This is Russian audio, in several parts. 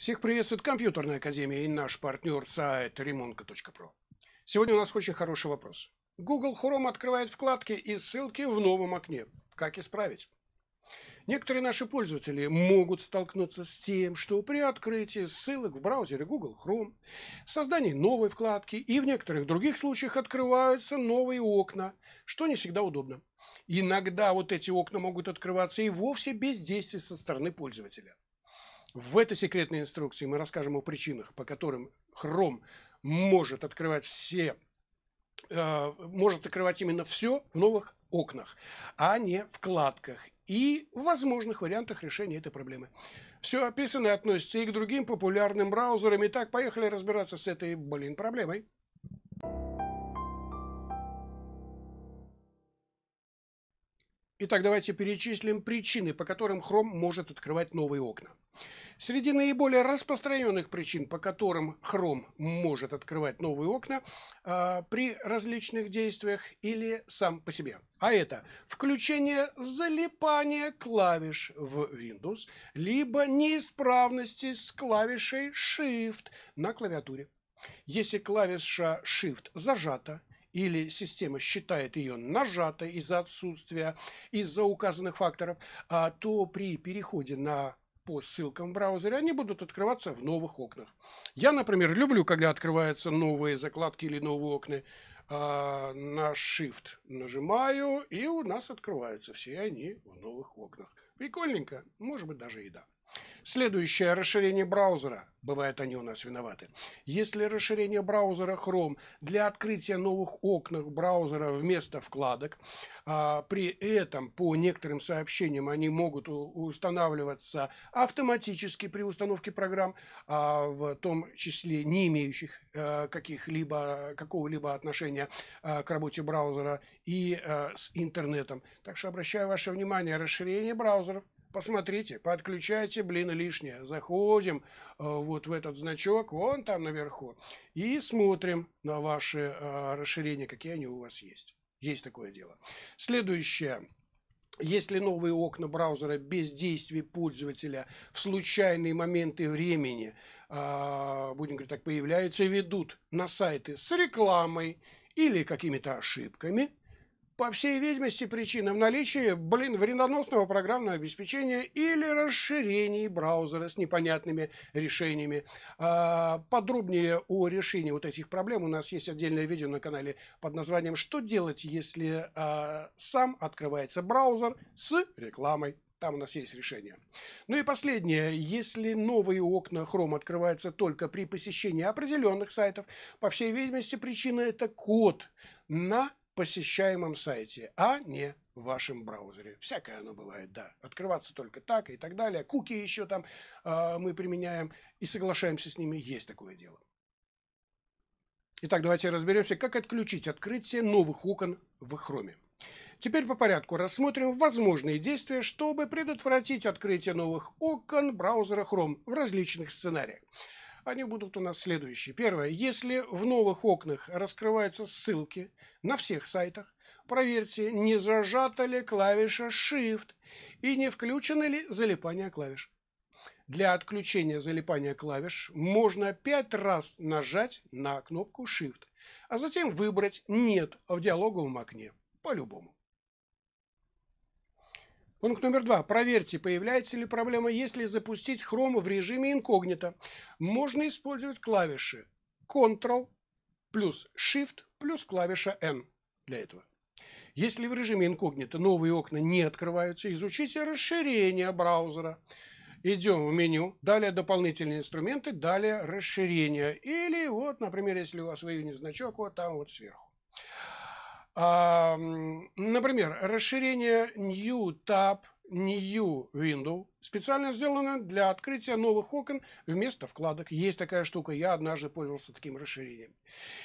Всех приветствует Компьютерная Академия и наш партнер сайт remonka.pro. Сегодня у нас очень хороший вопрос. Google Chrome открывает вкладки и ссылки в новом окне. Как исправить? Некоторые наши пользователи могут столкнуться с тем, что при открытии ссылок в браузере Google Chrome, создании новой вкладки и в некоторых других случаях открываются новые окна, что не всегда удобно. Иногда вот эти окна могут открываться и вовсе без действий со стороны пользователя – в этой секретной инструкции мы расскажем о причинах, по которым Chrome может открывать все э, может открывать именно все в новых окнах, а не вкладках и возможных вариантах решения этой проблемы. Все описанное относится и к другим популярным браузерам. Итак, поехали разбираться с этой, блин, проблемой. Итак, давайте перечислим причины, по которым Chrome может открывать новые окна. Среди наиболее распространенных причин, по которым Chrome может открывать новые окна э, при различных действиях или сам по себе. А это включение залипания клавиш в Windows, либо неисправности с клавишей Shift на клавиатуре. Если клавиша Shift зажата или система считает ее нажатой из-за отсутствия, из-за указанных факторов, а, то при переходе на по ссылкам в браузере, они будут открываться в новых окнах. Я, например, люблю, когда открываются новые закладки или новые окна. А, на Shift нажимаю, и у нас открываются все они в новых окнах. Прикольненько, может быть, даже и да. Следующее расширение браузера. Бывают они у нас виноваты. Если расширение браузера Chrome для открытия новых окон браузера вместо вкладок, а, при этом по некоторым сообщениям они могут устанавливаться автоматически при установке программ, а, в том числе не имеющих а, каких-либо какого-либо отношения а, к работе браузера и а, с интернетом. Так что обращаю ваше внимание, расширение браузеров – посмотрите, подключайте, блин, лишнее. Заходим э, вот в этот значок, вон там наверху, и смотрим на ваши э, расширения, какие они у вас есть. Есть такое дело. Следующее. есть ли новые окна браузера без действий пользователя в случайные моменты времени, э, будем говорить так, появляются и ведут на сайты с рекламой или какими-то ошибками – по всей видимости, причина в наличии, блин, вредоносного программного обеспечения или расширений браузера с непонятными решениями. А, подробнее о решении вот этих проблем у нас есть отдельное видео на канале под названием «Что делать, если а, сам открывается браузер с рекламой?» Там у нас есть решение. Ну и последнее. Если новые окна Chrome открываются только при посещении определенных сайтов, по всей видимости, причина – это код на посещаемом сайте, а не в вашем браузере. Всякое оно бывает, да. Открываться только так и так далее. Куки еще там э, мы применяем и соглашаемся с ними. Есть такое дело. Итак, давайте разберемся, как отключить открытие новых окон в Хроме. Теперь по порядку рассмотрим возможные действия, чтобы предотвратить открытие новых окон браузера Chrome в различных сценариях. Они будут у нас следующие. Первое. Если в новых окнах раскрываются ссылки на всех сайтах, проверьте, не зажата ли клавиша Shift и не включено ли залипание клавиш. Для отключения залипания клавиш можно пять раз нажать на кнопку Shift, а затем выбрать «Нет» в диалоговом окне. По-любому. Пункт номер два. Проверьте, появляется ли проблема, если запустить Chrome в режиме инкогнито. Можно использовать клавиши Ctrl плюс Shift плюс клавиша N для этого. Если в режиме инкогнито новые окна не открываются, изучите расширение браузера. Идем в меню, далее дополнительные инструменты, далее расширение. Или вот, например, если у вас выявлен значок, вот там вот сверху. Например, расширение New Tab, New Window специально сделано для открытия новых окон вместо вкладок. Есть такая штука, я однажды пользовался таким расширением.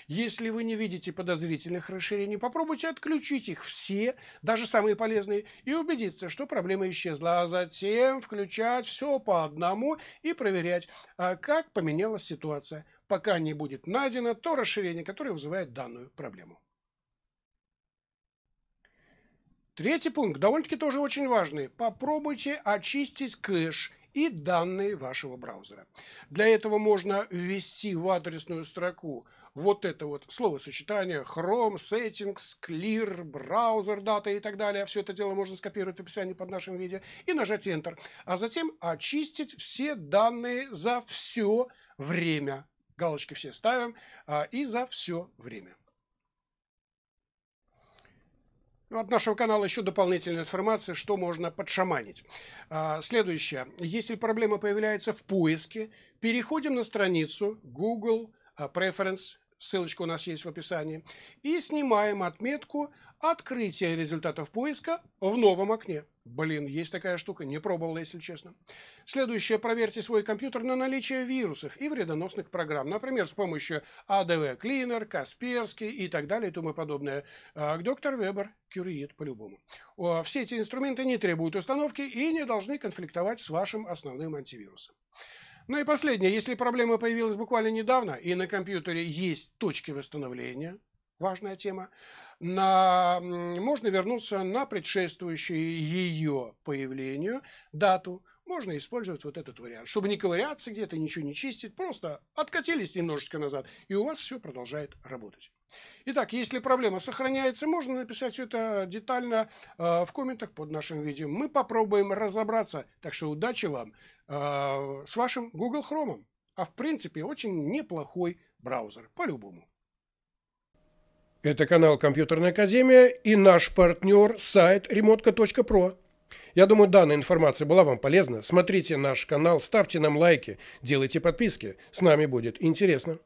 Если вы не видите подозрительных расширений, попробуйте отключить их все, даже самые полезные, и убедиться, что проблема исчезла, а затем включать все по одному и проверять, а как поменялась ситуация. Пока не будет найдено то расширение, которое вызывает данную проблему. Третий пункт, довольно-таки тоже очень важный. Попробуйте очистить кэш и данные вашего браузера. Для этого можно ввести в адресную строку вот это вот словосочетание Chrome, Settings, Clear, Browser, Data и так далее. Все это дело можно скопировать в описании под нашим видео и нажать Enter. А затем очистить все данные за все время. Галочки все ставим а, и за все время. Ну, от нашего канала еще дополнительная информация, что можно подшаманить. А, следующее. Если проблема появляется в поиске, переходим на страницу Google а, Preference ссылочка у нас есть в описании, и снимаем отметку «Открытие результатов поиска» в новом окне. Блин, есть такая штука, не пробовала, если честно. Следующее, проверьте свой компьютер на наличие вирусов и вредоносных программ, например, с помощью ADV Cleaner, Касперский и так далее и тому подобное. А, доктор Вебер кюриет по-любому. Все эти инструменты не требуют установки и не должны конфликтовать с вашим основным антивирусом. Ну и последнее, если проблема появилась буквально недавно и на компьютере есть точки восстановления, важная тема, на, можно вернуться на предшествующую ее появлению дату, можно использовать вот этот вариант, чтобы не ковыряться где-то, ничего не чистить, просто откатились немножечко назад, и у вас все продолжает работать. Итак, если проблема сохраняется, можно написать все это детально э, в комментах под нашим видео. Мы попробуем разобраться, так что удачи вам э, с вашим Google Chrome, а в принципе очень неплохой браузер, по-любому. Это канал «Компьютерная академия» и наш партнер сайт remotka.pro. Я думаю, данная информация была вам полезна. Смотрите наш канал, ставьте нам лайки, делайте подписки. С нами будет интересно.